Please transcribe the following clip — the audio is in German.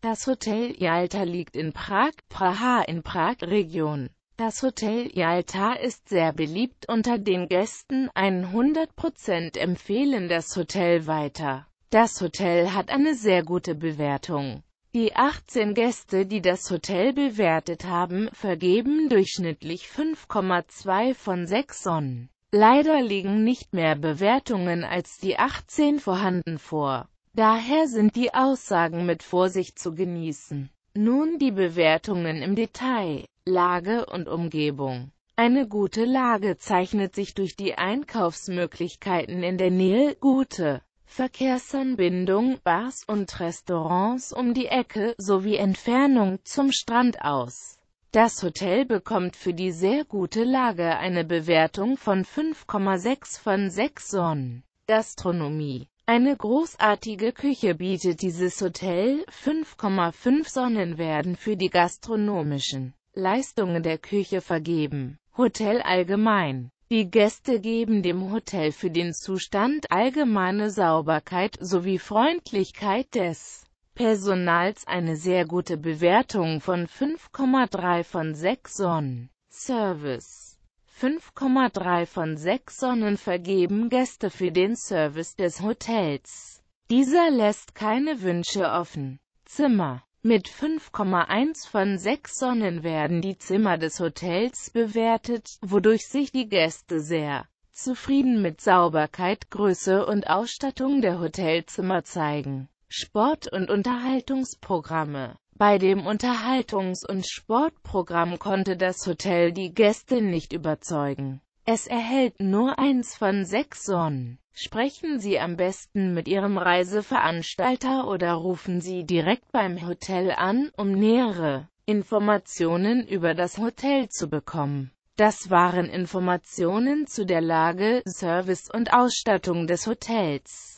Das Hotel Yalta liegt in Prag, Praha in Prag-Region. Das Hotel Yalta ist sehr beliebt unter den Gästen, 100% empfehlen das Hotel weiter. Das Hotel hat eine sehr gute Bewertung. Die 18 Gäste, die das Hotel bewertet haben, vergeben durchschnittlich 5,2 von 6 Sonnen. Leider liegen nicht mehr Bewertungen als die 18 vorhanden vor. Daher sind die Aussagen mit Vorsicht zu genießen. Nun die Bewertungen im Detail, Lage und Umgebung. Eine gute Lage zeichnet sich durch die Einkaufsmöglichkeiten in der Nähe, gute Verkehrsanbindung, Bars und Restaurants um die Ecke sowie Entfernung zum Strand aus. Das Hotel bekommt für die sehr gute Lage eine Bewertung von 5,6 von 6 Sonnen. Gastronomie eine großartige Küche bietet dieses Hotel, 5,5 Sonnen werden für die gastronomischen Leistungen der Küche vergeben. Hotel allgemein die Gäste geben dem Hotel für den Zustand allgemeine Sauberkeit sowie Freundlichkeit des Personals eine sehr gute Bewertung von 5,3 von 6 Sonnen. Service 5,3 von 6 Sonnen vergeben Gäste für den Service des Hotels. Dieser lässt keine Wünsche offen. Zimmer mit 5,1 von 6 Sonnen werden die Zimmer des Hotels bewertet, wodurch sich die Gäste sehr zufrieden mit Sauberkeit, Größe und Ausstattung der Hotelzimmer zeigen. Sport- und Unterhaltungsprogramme bei dem Unterhaltungs- und Sportprogramm konnte das Hotel die Gäste nicht überzeugen. Es erhält nur eins von sechs Sonnen. Sprechen Sie am besten mit Ihrem Reiseveranstalter oder rufen Sie direkt beim Hotel an, um nähere Informationen über das Hotel zu bekommen. Das waren Informationen zu der Lage, Service und Ausstattung des Hotels.